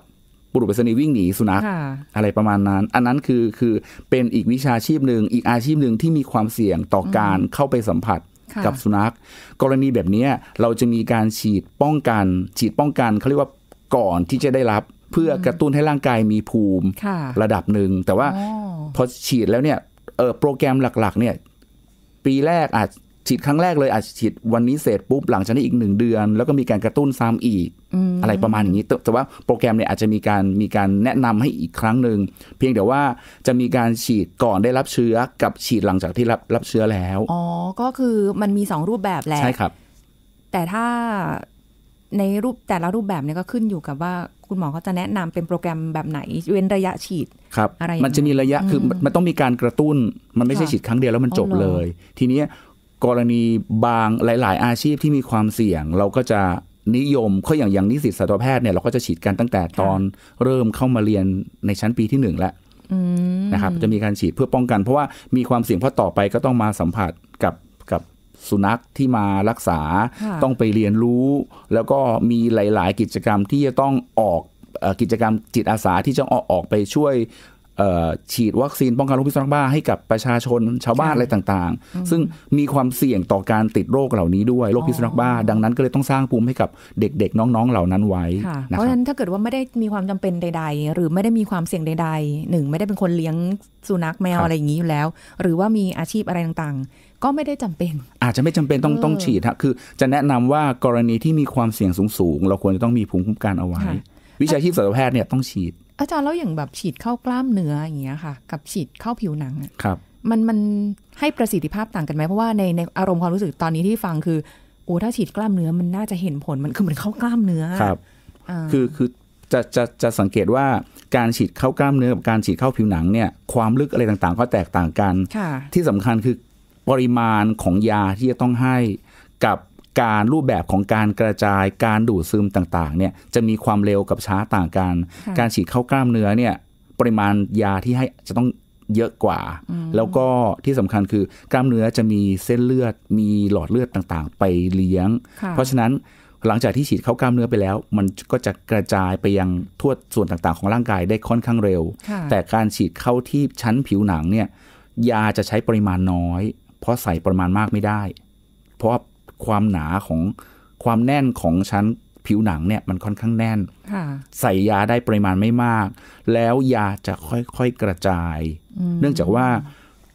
B: บุรุษไปรษณีย์วิ่งหนี สุนัขอะไรประมาณนั้น อันนั้นคือคือเป็นอีกวิชาชีพหนึ่งอีกอาชีพหนึ่งที่มีความเสี่ยงต่อการเข้าไปสัมผัสกับสุนัขกรณีแบบนี้เราจะมีการฉีดป้องกัน ฉีดป้องกันเขาเรียกว่าก่อนที่จะได้รับเพื่อกระตุ้นให้ร่างกายมีภูมิระดับหนึ่งแต่ว่าพอฉีดแล้วเนี่ยโปรแกรมหลักๆ เนี่ย ปีแรกอาจฉีดครั้งแรกเลยอาจฉีดวันนี้เสร็จปุ๊บหลังจากนี้อีกหนึ่งเดือน แล้วก็มีการกระตุ้นซ้ำอีกอะไรประมาณอย่างนี้ แต่ว่าโปรแกรมเนี่ยอาจจะมีการมีการแนะนำให้อีกครั้งหนึ่งเพียงแต่ว่าจะมีการฉีดก่อนได้รับเชื้อกับฉีดหลังจากที่รับรับเชื้อแล้ว อ๋อ
C: ก็คือมันมี2รูปแบบแหละใช่ครับ แต่ถ้าในรูปแต่ละรูปแบบเนี่ยก็ขึ้นอยู่กับว่าคุณหมอเขาจะแนะนำเป็นโปรแกรมแบบไหน เว้นระยะฉีด
B: ครับอะไรมันจะมีระยะคือมันต้องมีการกระตุ้น มันไม่ใช่ฉีดครั้งเดียวแล้วมันจบเลย ทีนี้กรณีบางหลาย ๆ อาชีพที่มีความเสี่ยงเราก็จะนิยมก็อย่างอย่างนิสิตสัตวแพทย์เนี่ย เราก็จะฉีดกันตั้งแต่ตอนเริ่มเข้ามาเรียนในชั้นปีที่หนึ่ง แล้วนะครับจะมีการฉีดเพื่อป้องกันเพราะว่ามีความเสี่ยง เพราะต่อไปก็ต้องมาสัมผัสกับกับสุนัขที่มารักษา ต้องไปเรียนรู้ แล้วก็มีหลาย ๆ กิจกรรมที่จะต้องออกกิจกรรมจิตอาสาที่จะออกออกไปช่วยฉีดวัคซีนป้องกันโรคพิษสุนัขบ้าให้กับประชาชนชาวบ้านอะไรต่างๆ ซึ่งมีความเสี่ยงต่อการติดโรคเหล่านี้ด้วย โรคพิษสุนัขบ้า ดังนั้นก็เลยต้องสร้างภูมิให้กับเด็กๆ น้องๆเหล่านั้นไว้เพราะฉะนั้น
C: ถ้าเกิดว่าไม่ได้มีความจำเป็นใด ๆ หรือไม่ได้มีความเสี่ยงใดๆหนึ่งไม่ได้เป็นคนเลี้ยงสุนัขแมวอะไรอย่างนี้อยู่แล้ว หรือว่ามีอาชีพอะไรต่างๆ ก็ไม่ได้จำเป็น
B: อาจจะไม่จำเป็นต้องต้องฉีดฮะคือ จะแนะนำว่ากรณีที่มีความเสี่ยงสูงๆเราควรจะต้องมีภูมิคุ้มกันเอาไว้ วิชาชีพสัตวแพทย์เนี่ยต้องฉีด
C: อาจารย์แล้วอย่างแบบฉีดเข้ากล้ามเนื้ออย่างเงี้ยค่ะ กับฉีดเข้าผิวหนังครับมันมันให้ประสิทธิภาพต่างกันไหมเพราะว่าในในอารมณ์ความรู้สึกตอนนี้ที่ฟังคือโอ้ถ้าฉีดกล้ามเนื้อ มันน่าจะเห็นผลมันคือมันเข้ากล้ามเนื้อครับ
B: คือคือจะจะจะสังเกตว่าการฉีดเข้ากล้ามเนื้อกับการฉีดเข้าผิวหนังเนี่ยความลึกอะไรต่าง ๆ ก็แตกต่างกัน ที่สำคัญคือปริมาณของยาที่จะต้องให้กับการรูปแบบของการกระจายการดูดซึมต่างๆเนี่ยจะมีความเร็วกับช้าต่างกัน การฉีดเข้ากล้ามเนื้อเนี่ยปริมาณยาที่ให้ จะต้องเยอะกว่า แล้วก็ที่สำคัญคือกล้ามเนื้อจะมีเส้นเลือด มีหลอดเลือดต่างๆ ไปเลี้ยง เพราะฉะนั้นหลังจากที่ฉีดเข้ากล้ามเนื้อไปแล้ว มันก็จะกระจายไปยัง ทั่วส่วนต่างๆ ของร่างกายได้ค่อนข้างเร็ว แต่การฉีดเข้าที่ชั้นผิวหนังเนี่ยยาจะใช้ปริมาณน้อย เพราะใส่ปริมาณมากไม่ได้ เพราะความหนาของความแน่นของชั้นผิวหนังเนี่ยมันค่อนข้างแน่นใส่ยาได้ปริมาณไม่มาก แล้วยาจะค่อยๆกระจาย เนื่องจากว่า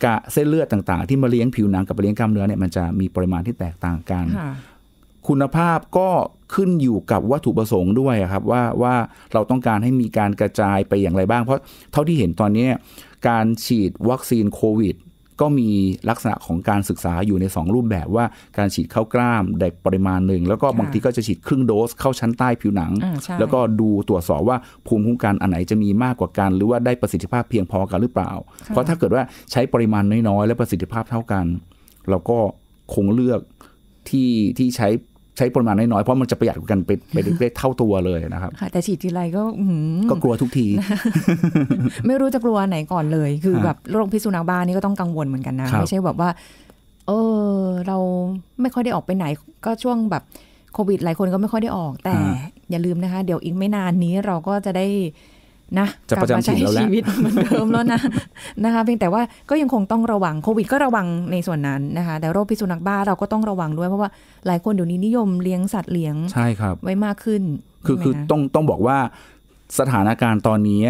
B: กะเส้นเลือดต่างๆที่มาเลี้ยงผิวหนังกับมาเลี้ยงกล้ามเนื้อเนี่ยมันจะมีปริมาณที่แตกต่างกันคุณภาพก็ขึ้นอยู่กับวัตถุประสงค์ด้วยครับว่าว่าเราต้องการให้มีการกระจายไปอย่างไรบ้าง เพราะเท่าที่เห็นตอนนี้การฉีดวัคซีนโควิดก็มีลักษณะของการศึกษาอยู่ใน 2 รูปแบบว่าการฉีดเข้ากล้ามเด็กปริมาณหนึ่งแล้วก็บางทีก็จะฉีดครึ่งโดสเข้าชั้นใต้ผิวหนัง แล้วก็ดูตรวจสอบว่าภูมิคุ้มกันอันไหนจะมีมากกว่ากัน หรือว่าได้ประสิทธิภาพเพียงพอกันหรือเปล่า เพราะถ้าเกิดว่าใช้ปริมาณน้อยๆและประสิทธิภาพเท่ากันเราก็คงเลือกที่ที่ใช้ใช้ปริมาณน้อยๆเพราะมันจะประหยัดกันไปไปอด้เท่าตัวเลยนะครับ ค
C: ่ะ แต่ฉีดทีไรก็ก็กลั
B: วทุกที ไม่
C: รู้จะกลัวไหนก่อนเลย คือแบบโรคพิษสุนัขบ้านี่ก็ต้องกังวลเหมือนกันนะไม่ใช่แบบว่า เออเราไม่ค่อยได้ออกไปไหน ก็ช่วงแบบโควิดหลายคนก็ไม่ค่อยได้ออก แต่อย่าลืมนะคะเดี๋ยวอีกไม่นานนี้เราก็จะได้นะจะประจำช้ชีวิตเหมือนเดิมแล้วนะนะคะเพียงแต่ว่าก็ยังคงต้องระวังโควิดก็ระวังในส่วนนั้นนะคะแต่โรคพิษสุนัขบ้าเราก็ต้องระวังด้วยเพราะว่าหลายคนเดี๋ยวนี้นิยมเลี้ยงสัตว์เลี้ยงใช่ครับไว้มากขึ้นคือคือ
B: ต้องต้องบอกว่าสถานการณ์ตอนนี้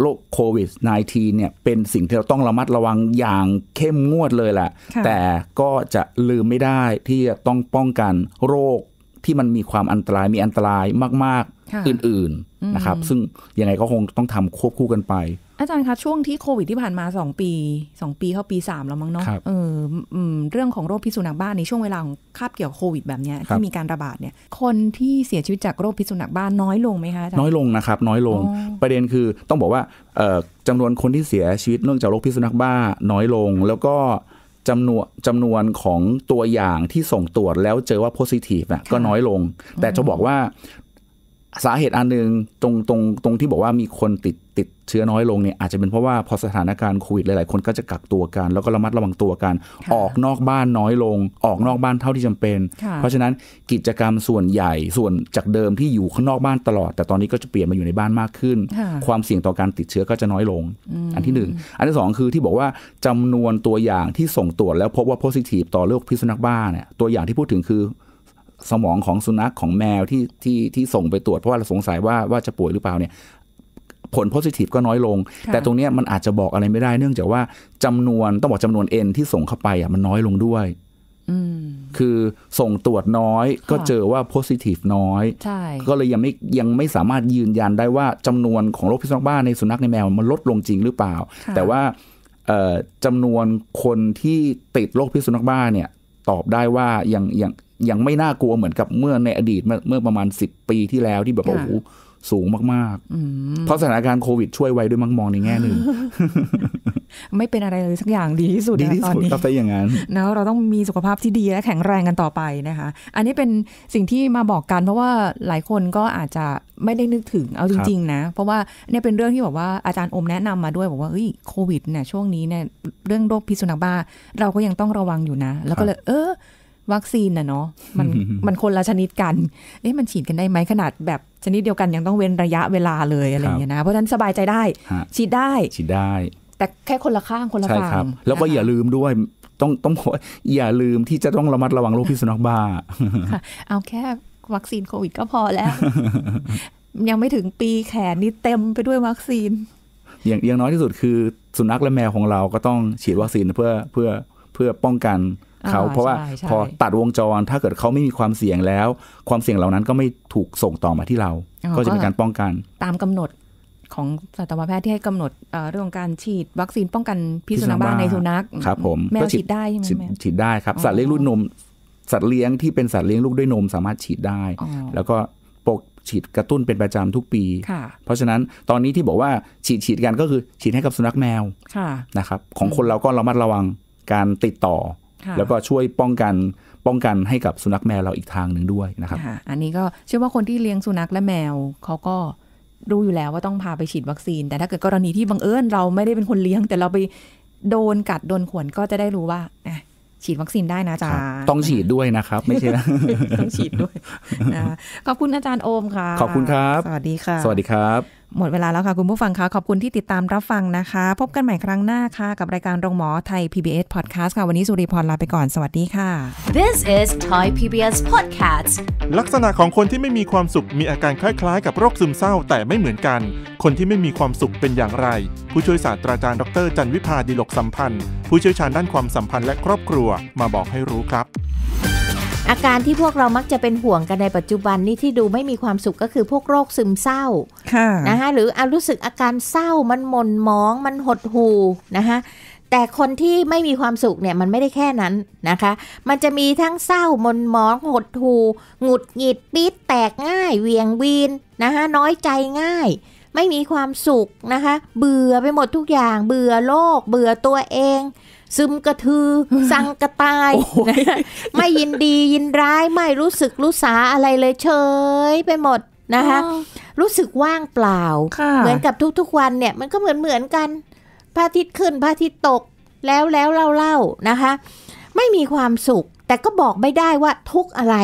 B: โรคโควิด -19 เนี่ยเป็นสิ่งที่เราต้องระมัดระวังอย่างเข้มงวดเลยแหละแต่ก็จะลืมไม่ได้ที่จะต้องป้องกันโรคที่มันมีความอันตรายมีอันตรายมากอื่นๆนะครับ ซึ่งยังไงก็คงต้องทำควบคู่กันไป
C: อาจารย์คะช่วงที่โควิดที่ผ่านมา 2 ปี 2 ปีเข้าปี3แล้วมั้งเนาะเออเรื่องของโรคพิษสุนัขบ้านในช่วงเวลาของคาบเกี่ยวโควิดแบบนี้ที่มีการระบาดเนี่ยคนที่เสียชีวิตจากโรคพิษสุนัขบ้านน้อยลงไหมคะ น้อย
B: ลงนะครับน้อยลงประเด็นคือต้องบอกว่าจำนวนคนที่เสียชีวิตเนื่องจากโรคพิษสุนัขบ้าน้อยลง แล้วก็จำนวนจำนวนของตัวอย่างที่ส่งตรวจแล้วเจอว่าโพซิทีฟอ่ยก็น้อยลง แต่จะบอกว่าสาเหตุอันหนึ่งตรงตรงตรงที่บอกว่ามีคนติดติดเชื้อน้อยลงเนี่ยอาจจะเป็นเพราะว่าพอสถานการณ์โควิดหลายๆคนก็จะกักตัวกัน แล้วก็ระมัดระวังตัวกันออกนอกบ้านน้อยลง ออกนอกบ้านเท่าที่จำเป็น เพราะฉะนั้นกิจกรรมส่วนใหญ่ส่วนจากเดิมที่อยู่ข้างนอกบ้านตลอด แต่ตอนนี้ก็จะเปลี่ยนมาอยู่ในบ้านมากขึ้น ความเสี่ยงต่อการติดเชื้อก็จะน้อยลง อันที่1อันที่2คือที่บอกว่าจำนวนตัวอย่างที่ส่งตรวจแล้วพบว่าโพสิทีฟต่อโรคพิษสุนัขบ้าเนี่ยตัวอย่างที่พูดถึงคือสมองของสุนัขของแมวที่ที่ที่ส่งไปตรวจเพราะว่าเราสงสัยว่าว่าจะป่วยหรือเปล่าเนี่ย ผลโพสิทีฟก็น้อยลง แต่ตรงนี้มันอาจจะบอกอะไรไม่ได้เนื่องจากว่าจำนวนต้องบอกจำนวนเอ็นที่ส่งเข้าไปอ่ะมันน้อยลงด้วยคือส่งตรวจน้อยก็เจอว่าโพสิทีฟน้อย ก็เลยยังไม่ยังไม่สามารถยืนยันได้ว่าจำนวนของโรคพิษสุนัขบ้าในสุนัขในแมวมันลดลงจริงหรือเปล่า แต่ว่าจำนวนคนที่ติดโรคพิษสุนัขบ้า เนี่ย ตอบได้ว่ายังยังยังไม่น่ากลัวเหมือนกับเมื่อในอดีตเมื่อประมาณสิบปีที่แล้วที่แบบโอ้โหสูงมากๆเพราะสถานการณ์โควิดช่วยไว้ด้วยมังมองในแง่หนึ่ง
C: ไม่เป็นอะไรเลยสักอย่างดีที่สุดดีที่สุดก็ไปอย่างนั้นนะเราต้องมีสุขภาพที่ดีและแข็งแรงกันต่อไปนะคะ อันนี้เป็นสิ่งที่มาบอกกัน เพราะว่าหลายคนก็อาจจะไม่ได้นึกถึงเอาจริงๆนะเพราะว่าเนี่ยเป็นเรื่องที่บอกว่าอาจารย์อมแนะนำมาด้วยบอกว่าเฮ้ยโควิดเนี่ยช่วงนี้เนี่ยเรื่องโรคพิษสุนัขบ้าเราก็ยังต้องระวังอยู่นะ แล้วก็เลยเออวัคซีนนะเนาะมันมันคนละชนิดกัน เอ๊ะมันฉีดกันได้ไหมขนาดแบบชนิดเดียวกันยังต้องเว้นระยะเวลาเลยอะไรอย่างเงี้ยนะ เพราะฉะนั้นสบายใจได้
B: ฉีดได้ ฉีดได้
C: แต่แค่คนละข้างคนละฝั่งแล้วก็อย่า
B: ลืมด้วยต้องต้องอย่าลืมที่จะต้องระมัดระวังโรคพิษสุนัขบ้า
C: เอาแค่วัคซีนโควิดก็พอแล้ว ยังไม่ถึงปีแขนนี่เต็มไปด้วยวัคซีน
B: อย่างอย่างน้อยที่สุดคือสุนัขและแมวของเราก็ต้องฉีดวัคซีนเพื่อเพื่อเพื่อป้องกันเขาเพราะว่าพอตัดวงจรถ้าเกิดเขาไม่มีความเสี่ยงแล้ว ความเสี่ยงเหล่านั้นก็ไม่ถูกส่งต่อมาที่เรา ก็จะเป็นการป้องกัน
C: ตามกำหนดของสัตวแพทย์ที่ให้กำหนดเรื่องการฉีดวัคซีนป้องกันพิษสุนัขบ้าในสุนัข
B: ครับผมแมวฉีดได้ใช่ไหมฉีดได้ครับสัตว์เลี้ยงลูกนมสัตว์เลี้ยงที่เป็นสัตว์เลี้ยงลูกด้วยนม สามารถฉีดได้ แล้วก็ปกฉีดกระตุ้นเป็นประจำทุกปีเพราะฉะนั้นตอนนี้ที่บอกว่า ฉีดฉีดกันก็คือฉีดให้กับสุนัขแมวนะครับของคนเราก็ระมัดระวังการติดต่อแล้วก็ช่วยป้องกันป้องกันให้กับสุนัขแมวเราอีกทางหนึ่งด้วยนะครับ
C: อันนี้ก็เชื่อว่าคนที่เลี้ยงสุนัขและแมวเขาก็รู้อยู่แล้วว่าต้องพาไปฉีดวัคซีน แต่ถ้าเกิดกรณีที่บังเอิญเราไม่ได้เป็นคนเลี้ยง แต่เราไปโดนกัดโดนข่วนก็จะได้รู้ว่าฉีดวัคซีนได้นะจ๊ะต้อ
B: งฉีดด้วยนะครับ ไม่ใช่นะต้องฉีดด้วย
C: ขอบคุณอาจารย์โอมค่ะ ขอบคุณครับสวัสดีค่ะ สวัสดีครับหมดเวลาแล้วค่ะ คุณผู้ฟังคะขอบคุณที่ติดตามรับฟังนะคะ พบกันใหม่ครั้งหน้าค่ะ กับรายการโรงหมอไทย PBS Podcast ค่ะ วันนี้สุริพรลาไปก่อน สวัสดีค่ะ
A: This is Thai PBS Podcast
B: ลักษณะของคนที่ไม่มีความสุขมีอาการคล้ายๆ กับโรคซึมเศร้า แต่ไม่เหมือนกัน คนที่ไม่มีความสุขเป็นอย่างไร ผู้ช่วยศาสตราจารย์ดรจันวิพาดิลกสัมพันธ์ผู้เชี่ยวชาญด้านความสัมพันธ์และครอบครัวมาบอกให้รู้ครับ
A: อาการที่พวกเรามักจะเป็นห่วงกันในปัจจุบันนี้ที่ดูไม่มีความสุขก็คือพวกโรคซึมเศร้านะคะหรืออรู้สึกอาการเศร้ามันหม่นมองมันหดหูนะคะแต่คนที่ไม่มีความสุขเนี่ยมันไม่ได้แค่นั้นนะคะมันจะมีทั้งเศร้าหม่นมองหดหูหงุดหงิดปี๊ดแตกง่ายเวียงวีนนะคะน้อยใจง่าย ไม่มีความสุขนะคะเบื่อไปหมดทุกอย่าง เบื่อโลก เบื่อตัวเอง ซึมกระทือสังกระตายไม่ยินดียินร้ายไม่รู้สึกรู้สาอะไรเลยเฉยไปหมดนะคะรู้สึกว่างเปล่าเหมือนกับทุกๆวันเนี่ยมันก็เหมือนเหมือนกันพระอาทิตย์ขึ้นพระอาทิตย์ตกแล้วแล้วเล่าเล่านะคะไม่มีความสุขแต่ก็บอกไม่ได้ว่าทุกอะไร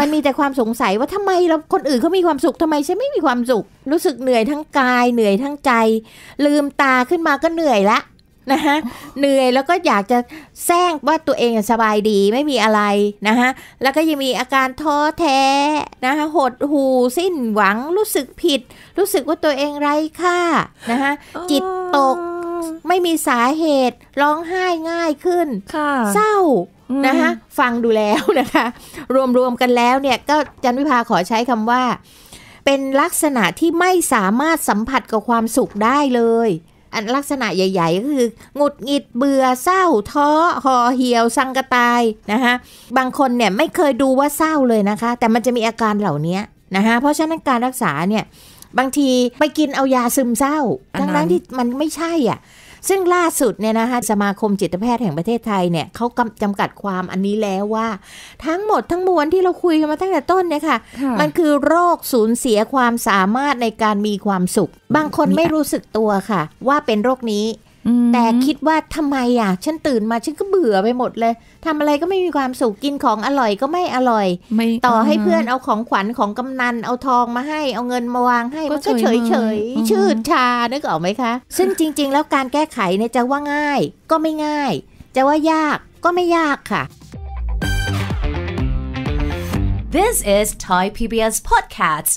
A: มันมีแต่ความสงสัยว่าทำไมเราคนอื่นเขามีความสุขทำไมฉันไม่มีความสุข รู้สึกเหนื่อยทั้งกายเหนื่อยทั้งใจ ลืมตาขึ้นมาก็เหนื่อยละนะคะเหนื่อยแล้วก็อยากจะแซงว่าตัวเองสบายดีไม่มีอะไรนะคะแล้วก็ยังมีอาการท้อแท้นะคะหดหูสิ้นหวังรู้สึกผิด รู้สึกว่าตัวเองไร้ค่านะฮะจิตตกไม่มีสาเหตุ ร้องไห้ง่ายขึ้นเศร้านะฮะฟังดูแล้วนะคะรวมๆกันแล้วเนี่ยก็จันวิภาขอใช้คำว่า เป็นลักษณะที่ไม่สามารถสัมผัสกับความสุขได้เลยอันลักษณะใหญ่ ๆ ก็คือ หงุดหงิด เบื่อ เศร้าท้อห่อเหี่ยว สังกตาย นะคะบางคนเนี่ย ไม่เคยดูว่าเศร้าเลยนะคะ แต่มันจะมีอาการเหล่านี้นะคะ เพราะฉะนั้นการรักษาเนี่ย บางทีไปกินเอายาซึมเศร้า ทั้งนั้นที่มันไม่ใช่อ่ะซึ่งล่าสุดเนี่ยนะคะสมาคมจิตแพทย์แห่งประเทศไทยเนี่ยเขากจำกัดความอันนี้แล้วว่าทั้งหมดทั้งมวลที่เราคุยกันมาตั้งแต่ต้นเนี่ยค่ะ มันคือโรคสูญเสียความสามารถในการมีความสุข บางคนไม่รู้สึกตัวค่ะ ว่าเป็นโรคนี้แต่คิดว่าทำไมอ่ะ ฉันตื่นมาฉันก็เบื่อไปหมดเลย ทำอะไรก็ไม่มีความสุขกินของอร่อยก็ไม่อร่อย ต่อให้เพื่อนเอาของขวัญของกำนันเอาทองมาให้เอาเงินมาวางให้มันก็เฉยเฉยชืดชานึกออกไหมคะ ซึ่งจริง ๆ แล้วการแก้ไขเนี่ยจะว่าง่าย ก็ไม่ง่าย จะว่ายากก็ไม่ยากค่ะ This is Thai PBS podcast